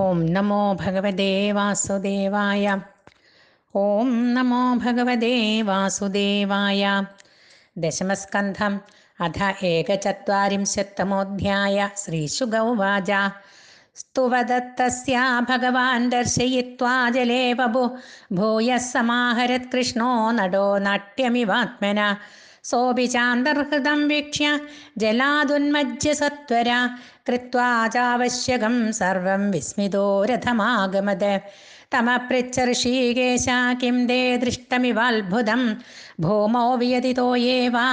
ओम नमो भगवते वासुदेवाय ओम नमो भगवते वासुदेवाय दशमस्कंधम अथ एकचत्वारिंशत्तमोऽध्याय श्रीशुग उवाच स्तुवदत्त भगवान् दर्शयित्वा जले बभु भूयः समाहरत्कृष्णो नडो नाट्यमिवात्मना सोऽपि चान्तर्हृदं वीक्ष्य जलादुन्मज्य सत्वरा कृत्वा चावश्यकं सर्वं विस्मितो रथमागमद तमपृच्छ ऋषिकेशा किं दे दृष्टमिवाल्बुधं भूमौ वियदितो ये वा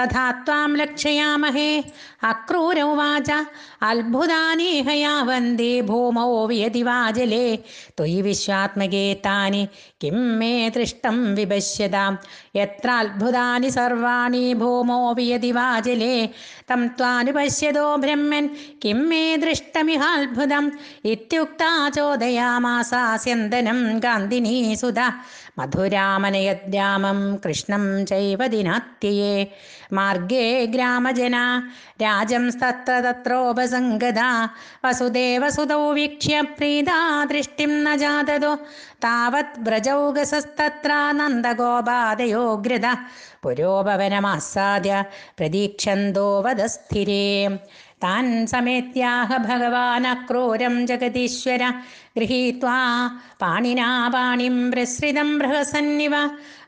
तथा त्वां लक्षयामहे अक्रूरौवाच अल्बुधानि हयावन्ति भूमौ वियदि वा जले त्वयि विश्वात्मके तानि किं मे दृष्टं विपश्यतां यत्राल्बुधानि सर्वाणि भूमौ वियदि वा जले तं त्वानुपश्यतो ब्रह्मन् किं मे दृष्टमिहाल्बुधम् इत्युक्ता चोदयामासास्य സ്യന്ദനം കാന്തിനീ സുത മധുരാമനയദ്രാമം കൃഷ്ണം ചൈവ ദിനാത്യേ മാർഗേ ഗ്രാമജന രാജം തത്ര തത്രോപസംഗത വസുദേവസുതോ വീക്ഷ്യ പ്രീതാ ദൃഷ്ടിം ന ജാതതു താവത് വ്രജൗഗസസ്തത്ര നന്ദഗോപാദയോഗ്രത പുരോപവനമാസാദ്യ പ്രതീക്ഷന്തോ വധസ്ഥിരേ താൻ സമേത്യാഹ ഭഗവാനക്രൂരം ജഗതീശ്വര ഗൃഹീത്വാ പാണിനാ പാണിം പ്രസൃതം ബൃഹസന്നിവ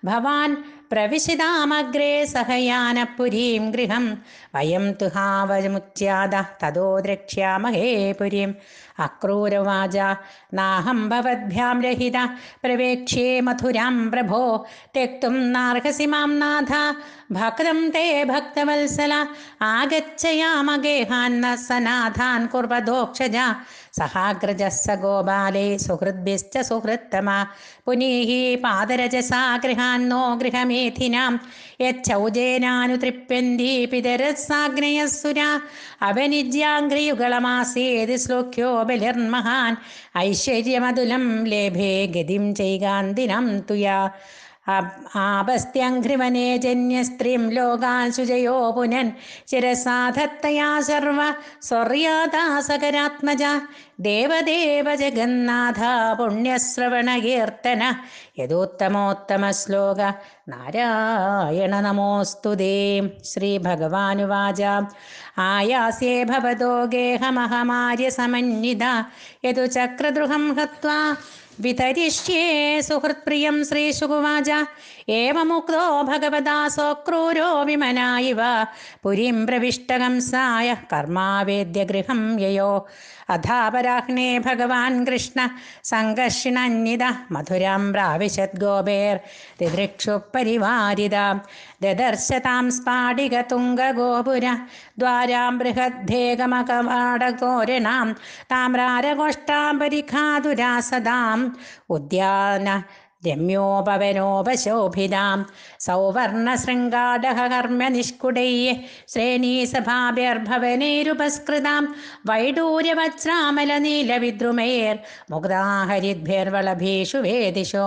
ഭവാൻ प्रविशिदामग्रे सहयानपुरी गृह वयं तो हावमुच्यादः तदो द्रक्ष्यामहे पुरीम् अक्रूरवाजा नाहं भवद्भ्यां रहिता प्रवेक्ष्ये मथुरां प्रभो त्यक्तुं नार्हसि मां नाथ भक्तं ते भक्तवत्सल आगच्छयामगेहान्न सनाथान् कुर्वदोक्षजा सहाग्रजः स गोपाले सुहृद्भिश्च सुहृत्तमा पुनीः पादरजसा गृहान्नो गृहमे മേധിനാം ഐശ്വര്യമതുലം ലേഭേ ഗതിം ചെയ്യാന്തിനം തുയാ ആപസ്ത്യഘ്രിമനേ ജന്യസ്ത്രീം ലോകാൻ ശുചയോ പുനൻ ചിരസാധത്തയാ സർവ സ്വർയാതാസകരാത്മജ ദേവദേവ ജഗന്നാഥ പുണ്യശ്രവണകീർത്തന യഥോത്തമോത്തമ ശ്ലോക നാരായണ നമോസ്തുതേ ശ്രീ ഭഗവാനുവാച ആയാസ്യേ ഭവതോ ഗേഹമഹമാര്യ സമന്വിത യതു ചക്രദ്രുഹം ഹത്വാ വിതരിഷ്യേ സുഹൃത്പ്രിയം ശ്രീശുകുവാച ഏവമുക്തോ ഭഗവതാ സ്വക്രൂരോ വിമനായിവ പുരീം പ്രവിഷ്ടകം സായ കർമാവേദ്യ ഗൃഹം യയോ അഥാപരാഹ്നേ ഭഗവാൻ കൃഷ്ണ സംഘർഷിണന്യത മധുരാം പ്രാവിശത് ഗോപേർ ത്രിദൃക്ഷുപരിവാരിത ദദർശതാം സ്ഫാടിക തുംഗഗോപുര ദ്വാരാം ബൃഹദ്ദേകമകവാടതോരണാം പരിഖാതുരാസദാം ഉദ്യാന രമ്യോപവനോപശോഭിതാം സൗവർണശൃംഗാടകർമ്മ്യനിഷ്കുടൈ ശ്രേണീസഭാഭ്യർഭവനൈരുപസ്കൃതാം വൈഡൂര്യവജ്രാമലനീലവിദ്രുമൈർ മുഗ്ധാഹരിദ്ഭിർവളഭീഷു വേദിഷോ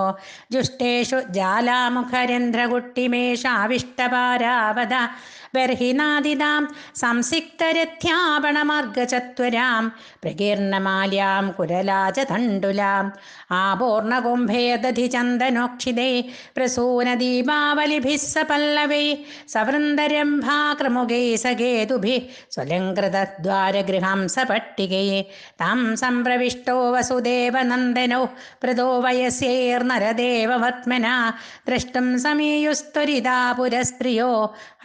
ജുഷ്ടേഷു ജാലാമുഖരേന്ദ്രകുട്ടിമേഷാവിഷ്ടപാരാവത ബർഹിനാദിതാം സംസിക്തരധ്യാപണമാർഗചത്വരാം പ്രകീർണമാലയാം കുരലാചതണ്ടുലാം ആപൂർണകുംഭേദധി ചന്ദനോക്ഷിതേ പ്രസൂനദീപാവലിഭിസ്സ പല്ലവേ സവൃന്ദരംഭാക്രമുകൈ സകേതുഭി സ്വലങ്കൃതദ്വാരഗൃഹം സപട്ടികയെ താം സംപ്രവിഷ്ടോ വസുദേവനന്ദനോ പ്രദോ വയസ്യൈർനരദേവവത്മന ദ്രഷ്ടും സമീയുസ്തുരിതാ പുരസ്ത്രിയോ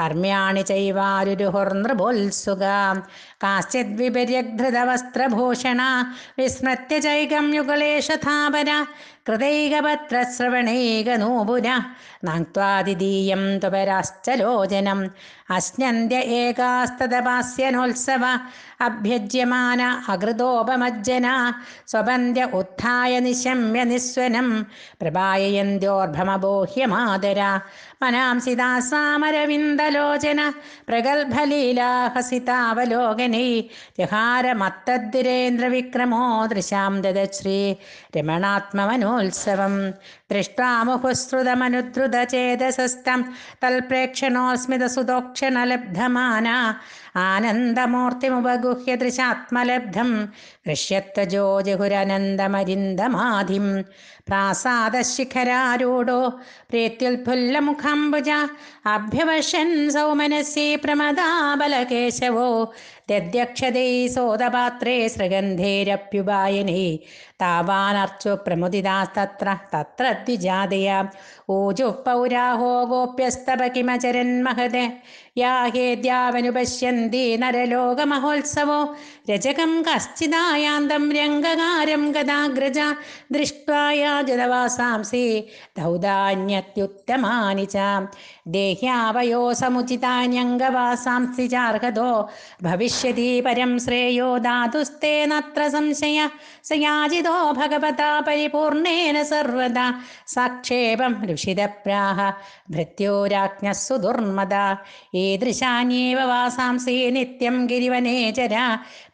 ഹർമ്യാണ സർവാണി ചൈവാരുരുഹുർനൃപോത്സുക കാശ്ചിത് വിപര്യഗ്ധൃതവസ്ത്രഭൂഷണ വിസ്മൃത്യ ചൈകം യുഗളേഷാപര കൃതൈകപത്രശ്രവണൈകനൂപുര ത്വാദിദീയം തുപരാശ്ചലോചനം അസ്നന്ദ്യ ഏകാസ്തദപാസ്യനോത്സവ അഭ്യജ്യമാന അകൃതോപമജ്ജന സ്വബന്ധ്യ ഉത്ഥായ നിശമ്യ നിസ്വനം പ്രഭായയന്ത്യോർഭമബോഹ്യമാദര മനാംസി ദാസാമരവിന്ദലോചന പ്രഗൽഭലീലാഹസിതാവലോകനൈ ജഹാരമത്തദ്ദിരേന്ദ്രവിക്രമോ ദൃശാം ദദശ്രീ രമണാത്മവനോത്സവം ദൃഷ്ടാമുഹുസ്രുതമനുദ്രുതചേതസസ്തം തൽപ്രേക്ഷണോസ്മിതസുതോ മോക്ഷണലബ്ധമാന ആനന്ദമൂർത്തിമുപഗുഹ്യ ദൃശാത്മലബ്ധം ദൃശ്യത്വജോ പ്രാസാദശിഖരാരൂഢോ പ്രീത്യുൽഫുല്ലമുഖാംബുജ അഭ്യവശൻ സൗമനസി പ്രമദാബലകേശവോ ദദ്യക്ഷതൈ സോദപാത്രേ സൃഗന്ധേരപ്യുപായനേ താവാനർച്ചു പ്രമുദിതാസ്തത്ര തത്ര ദ്വിജാതയ ഊജുഃ പൗരാഹോ ഗോപ്യസ്തപകിമചരൻ കിമചരന്മഹദേ യാഹേദ്യാവനുപശ്യന്തി നരലോകമഹോത്സവോ രജകം കശ്ചിദായാന്തം രംഗകാരം ഗതാഗ്രജ ദൃഷ്ട്വായാജുതവാസാംസി ദൗദാന്യത്യുത്തമാനി ച ദേഹ്യാവയോ സമുചിതാന്യംഗവാസാംസി ചാർഹതോ ഭവിഷ്യതി പരം ശ്രേയോ ധാതുസ്തേ നത്ര സംശയ സയാചിതോ ഭഗവതാ പരിപൂർണേന സർവദാ സക്ഷേപം ഋഷിതപ്രാഹ ഭൃത്യോരാജ്ഞസ്സു ദുർമദ ഈദൃശാന്യേവ വാസാംസി നിത്യം ഗിരിവനേചര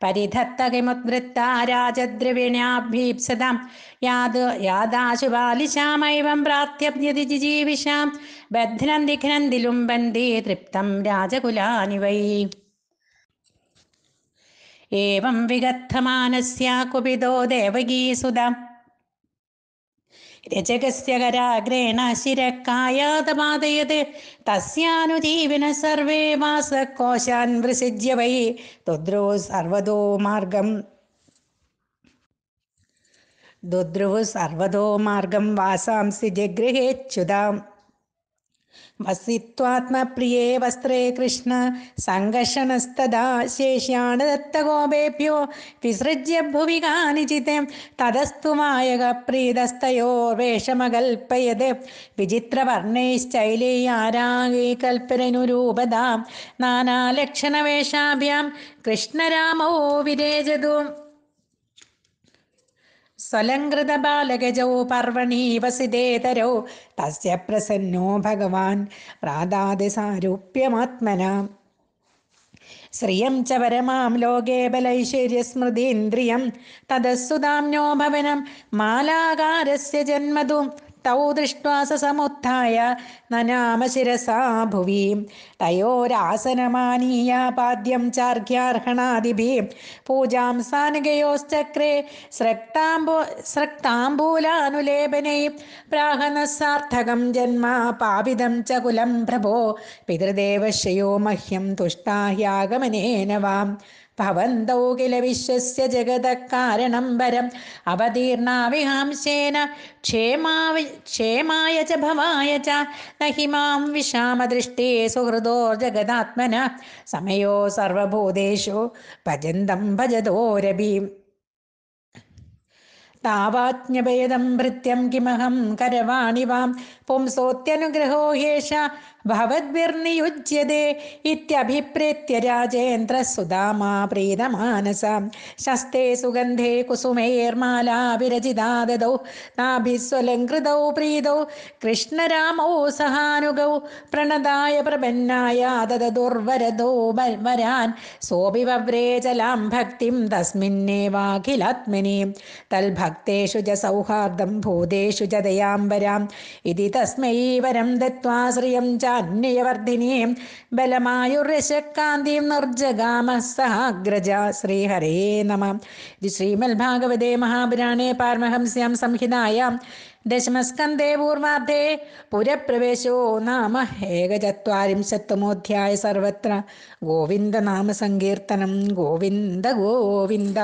പരിധത്ത കിമുദ്രിത്ത രാജദ്രവിണാഭീപ്സതാം യാത് യാദാശുപാലിശാമൈവം പ്രാത്യപ്യതി ജിജീവിഷാം ദിഘ്നം ദിലുംബന്തി തൃപ്തം രാജകുലാനി വൈ ഏവം വിഗദ്ധമാനസ്യ കുപിതോ ദേവകീസുതാം രജകസ്യകരാഗ്രേണ ശിരക്കായാതപാതയത് തസ്യാനുജീവിന സർവേ മാസകോശാൻ വൃസിജ്യ വൈ തുദ്രോ സർവതോ മാർഗം ദുദ്രുവ് സർവതോ മാർഗം വാസാംസി ജഗൃഹേച്യുതാം വസിത്വാത്മപ്രിയേ വസ്ത്രേ കൃഷ്ണ സംഘർഷണസ്തദാ ശേഷ്യാണ് ദത്തഗോപേഭ്യോ വിസൃജ്യ ഭുവി കാനിചിതേ തതസ്തു മായക പ്രീതസ്തയോ വേഷമകൽപ്പയത് വിചിത്രവർണ്ണൈശ്ചൈലേ ആരാഗൈ കൽപ്പരനുരൂപതാം നാനാലക്ഷണവേഷാഭ്യാം കൃഷ്ണരാമോ വിരേജതും സ്വലങ്കൃതബാലഗജോ പർവണീവസിതേതരോ തസ്യ പ്രസന്നോ ഭഗവാൻ പ്രാതാതിസാരൂപ്യമാത്മന ശ്രിയം ച പരമാം ലോകേ ബലൈശ്വര്യസ്മൃതീന്ദ്രിയം തതസ്സുതാംനോ ഭവനം മാലാകാരസ്യ ജന്മതും തൗ ദൃഷ്ട്വാ സമുത്ഥായ നനാമ ശിരസാ ഭുവി തയോരാസനമാനീയ പാദ്യം ചാർഘ്യാർഹണാദിഭി പൂജാം സാനുകയോശ്ചക്രേ സ്രക്താംബൂ സ്രക്താംബൂലാനുലേപനൈ പ്രാഹനസാർത്ഥകം ജന്മ പാപിതം ച കുലം പ്രഭോ പിതൃദേവശ്യോ മഹ്യം തുഷ്ടാഹ്യാഗമനേന വാം ഭവന്തോ കില വിശ്വസ്യ ജഗതക്കാരണം പരം അവതീർണാവിഹാംശേന ക്ഷേമാവി ക്ഷേമായ ച ഭവായ ച നഹിമാം വിഷാമദൃഷ്ടേ സുഹൃതോ ജഗദാത്മന സമയോ സർവഭൂതേഷു ഭജന്തം ഭജതോരഭീം तावाज्ञभेदं भृत्यं किमहं करवाणि वां पुंसोऽत्यनुग्रहो ह्येष भवद्भिर्नियुज्यते इत्यभिप्रेत्य राजेन्द्रसुदामा प्रीतमानसा शस्ते सुगन्धे कुसुमेर्माला विरचिता ददौ नाभिस्वलङ्कृतौ प्रीतौ कृष्णरामौ सहानुगौ प्रणदाय प्रपन्नाय ददुर्वरदो वरान् वव्रे जलां भक्तिं तस्मिन्नेवाखिलात्मनि तल्भ ഭക്തേഷു ച സൗഹാർദ്ദം ഭൂതേഷു ച ദയാംബരാം ഇതി തസ്മൈ വരം ദത്വാ ശ്രിയം ചാന്യവർദ്ധിനീം ബലമായുരശക്കാന്തിയും നിർജഗാമ സഹാഗ്രജ ശ്രീഹരേ നമ ഇതി ശ്രീമദ്ഭാഗവതേ മഹാപുരാണേ പാരമഹംസ്യാം സംഹിതായാം ദശമസ്കന്ധേ പൂർവാർദ്ധേ പുരപ്രവേശോ നാമ ഏകചത്വരിംശത്തമോധ്യായ സർവത്ര ഗോവിന്ദനാമസങ്കീർത്തനം ഗോവിന്ദ ഗോവിന്ദ